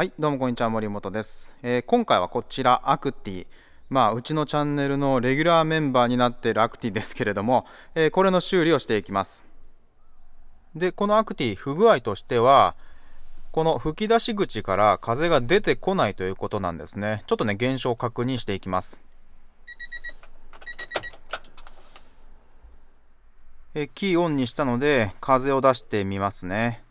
はい、どうもこんにちは、森本です。えー、今回はこちら、アクティ。まあ、うちのチャンネルのレギュラーメンバーになっているアクティですけれども、えー、これの修理をしていきます。で、このアクティ、不具合としては、この吹き出し口から風が出てこないということなんですね。ちょっとね、現象を確認していきます。えー、キーオンにしたので、風を出してみますね。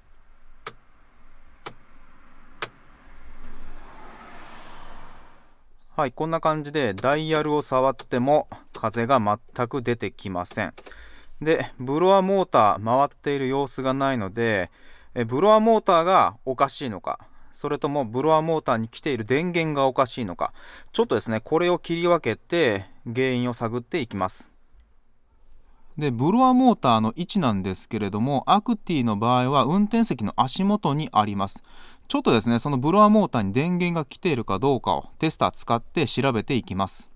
はいこんな感じでダイヤルを触っても風が全く出てきませんでブロアモーター回っている様子がないのでえブロアモーターがおかしいのかそれともブロアモーターに来ている電源がおかしいのかちょっとですねこれを切り分けて原因を探っていきますでブロアモーターの位置なんですけれどもアクティの場合は運転席の足元にありますちょっとですねそのブロアモーターに電源が来ているかどうかをテスター使って調べていきます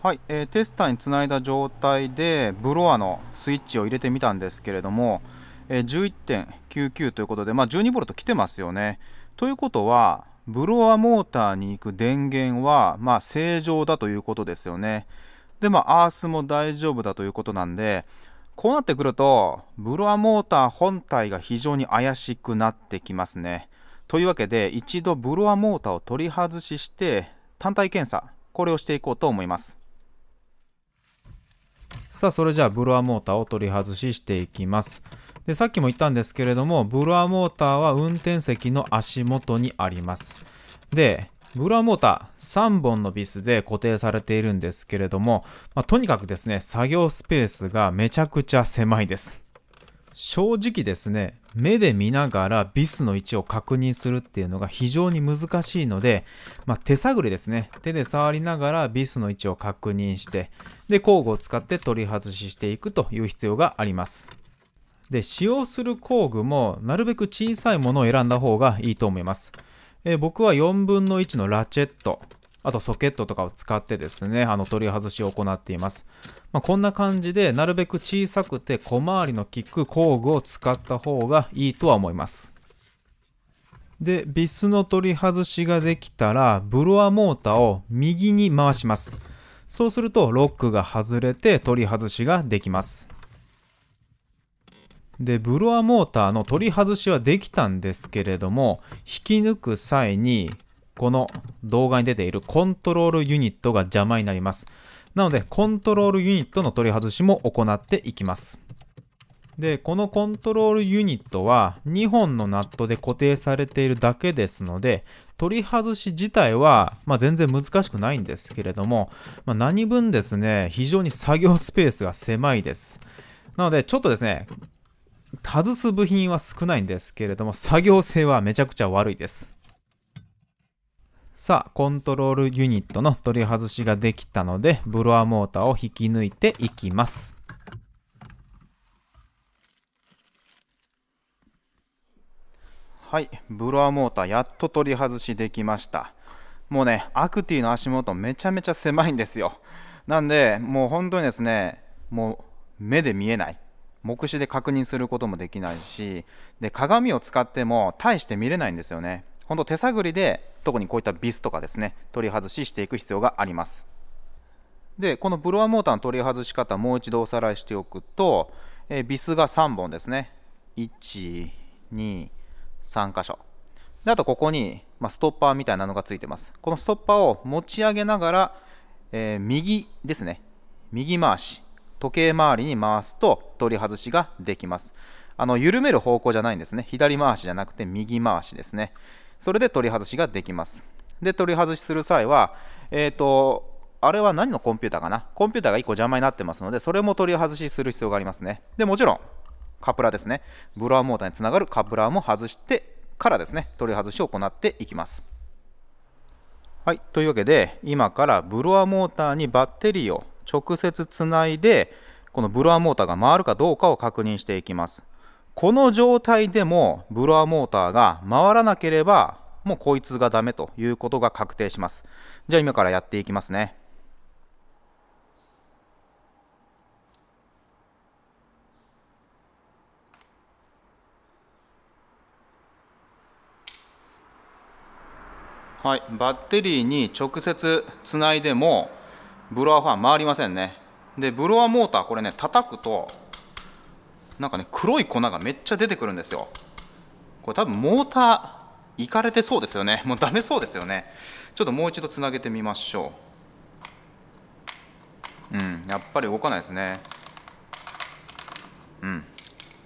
はい、えー、テスターにつないだ状態でブロアのスイッチを入れてみたんですけれども、えー、11.99ということで、まあ、12V 来てますよね。ということはブロアモーターに行く電源は、まあ、正常だということですよね。で、まあ、アースも大丈夫だということなんで、こうなってくると、ブロアモーター本体が非常に怪しくなってきますね。というわけで、一度ブロアモーターを取り外しして、単体検査、これをしていこうと思います。さあ、それじゃあブロアモーターを取り外ししていきます。でさっきも言ったんですけれどもブロアモーターは運転席の足元にありますでブロアモーター3本のビスで固定されているんですけれども、まあ、とにかくですね作業スペースがめちゃくちゃ狭いです正直ですね目で見ながらビスの位置を確認するっていうのが非常に難しいので、まあ、手探りですね手で触りながらビスの位置を確認してで工具を使って取り外ししていくという必要がありますで、使用する工具もなるべく小さいものを選んだ方がいいと思います。えー、僕は4分の1のラチェット、あとソケットとかを使ってですね、あの取り外しを行っています。まあ、こんな感じで、なるべく小さくて小回りの利く工具を使った方がいいとは思います。で、ビスの取り外しができたら、ブロアモーターを右に回します。そうすると、ロックが外れて取り外しができます。で、ブロアモーターの取り外しはできたんですけれども、引き抜く際に、この動画に出ているコントロールユニットが邪魔になります。なので、コントロールユニットの取り外しも行っていきます。で、このコントロールユニットは2本のナットで固定されているだけですので、取り外し自体は、まあ、全然難しくないんですけれども、まあ、何分ですね、非常に作業スペースが狭いです。なので、ちょっとですね、外す部品は少ないんですけれども、作業性はめちゃくちゃ悪いです。さあ、コントロールユニットの取り外しができたので、ブロアモーターを引き抜いていきます。はい、ブロアモーターやっと取り外しできました。もうね、アクティの足元めちゃめちゃ狭いんですよ。なんで、もう本当にですね、もう目で見えない。目視で確認することもできないしで鏡を使っても大して見れないんですよねほんと手探りで特にこういったビスとかですね取り外ししていく必要がありますでこのブロアモーターの取り外し方もう一度おさらいしておくと、えビスが3本ですね123箇所であとここに、まあ、ストッパーみたいなのがついてますこのストッパーを持ち上げながら、えー、右ですね右回し時計回りに回すと取り外しができますあの緩める方向じゃないんですね左回しじゃなくて右回しですねそれで取り外しができますで取り外しする際はえっ、ー、とあれは何のコンピューターかなコンピューターが1個邪魔になってますのでそれも取り外しする必要がありますねでもちろんカプラーですねブロアモーターにつながるカプラーも外してからですね取り外しを行っていきますはいというわけで今からブロアモーターにバッテリーを直接つないでこのブロアモーターが回るかどうかを確認していきますこの状態でもブロアモーターが回らなければもうこいつがダメということが確定しますじゃあ今からやっていきますねはい、バッテリーに直接つないでもブロワーファン回りませんねでブロワーモーターこれね叩くとなんかね黒い粉がめっちゃ出てくるんですよこれ多分モーターいかれてそうですよね もうダメそうですよねちょっともう一度つなげてみましょううんやっぱり動かないですねうん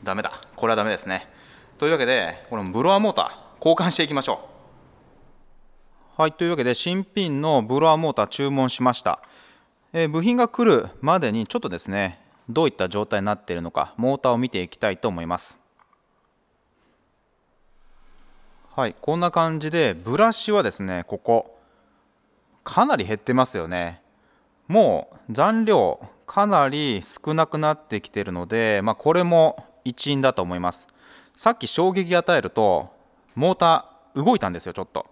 ダメだこれはダメですねというわけでこのブロワーモーター交換していきましょうはいというわけで新品のブロワーモーター注文しましたえ部品が来るまでにちょっとですねどういった状態になっているのかモーターを見ていきたいと思いますはいこんな感じでブラシはですねここかなり減ってますよねもう残量かなり少なくなってきてるので、まあ、これも一因だと思いますさっき衝撃与えるとモーター動いたんですよちょっと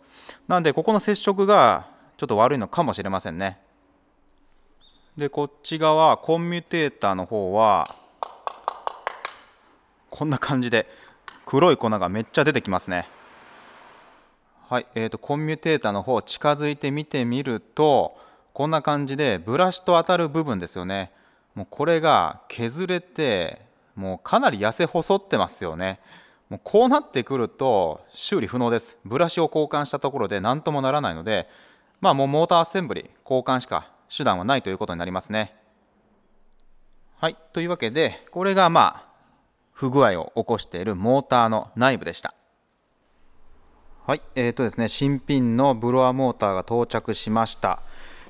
なんでここの接触がちょっと悪いのかもしれませんねでこっち側コンミュテーターの方はこんな感じで黒い粉がめっちゃ出てきますねはいえーと、コンミュテーターの方近づいて見てみるとこんな感じでブラシと当たる部分ですよねもうこれが削れてもうかなり痩せ細ってますよねもうこうなってくると修理不能ですブラシを交換したところで何ともならないのでまあもうモーターアセンブリ交換しか手段はないということになりますね。はい、というわけでこれがまあ不具合を起こしているモーターの内部でした。はい、えーとですね、新品のブロアモーターが到着しました。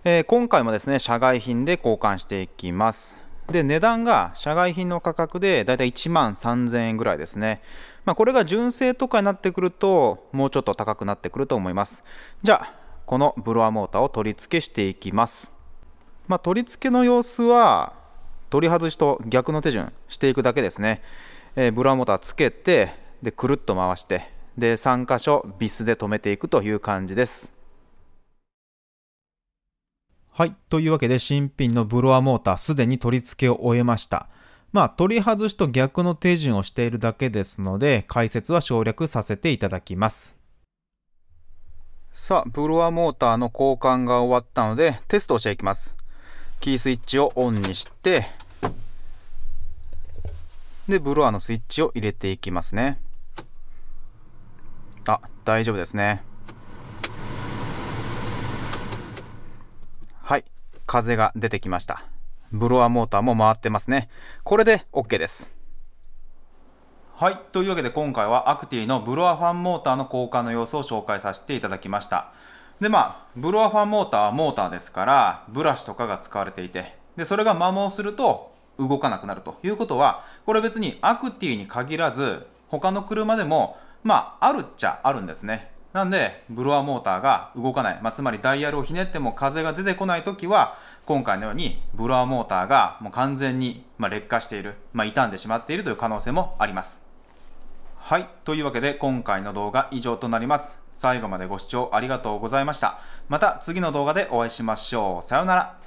えー、今回もですね、社外品で交換していきます。で値段が社外品の価格でだいたい1万3000円ぐらいですね、まあ、これが純正とかになってくるともうちょっと高くなってくると思いますじゃあこのブロアモーターを取り付けしていきますまあ、取り付けの様子は取り外しと逆の手順していくだけですね、えー、ブラモーターつけてでくるっと回してで3箇所ビスで留めていくという感じですはいというわけで新品のブロアモーターすでに取り付けを終えましたまあ取り外しと逆の手順をしているだけですので解説は省略させていただきますさあブロアモーターの交換が終わったのでテストをしていきますキースイッチをオンにしてでブロアのスイッチを入れていきますねあ大丈夫ですねはい風が出てきましたブロアモーターも回ってますねこれで OK ですはい。というわけで今回はアクティのブロアファンモーターの交換の様子を紹介させていただきました。でまあブロアファンモーターはモーターですからブラシとかが使われていてでそれが摩耗すると動かなくなるということはこれ別にアクティに限らず他の車でもまああるっちゃあるんですねなんでブロアモーターが動かない、まあ、つまりダイヤルをひねっても風が出てこない時は今回のようにブロアモーターがもう完全に、まあ、劣化している、まあ、傷んでしまっているという可能性もありますはい。というわけで今回の動画以上となります。最後までご視聴ありがとうございました。また次の動画でお会いしましょう。さようなら。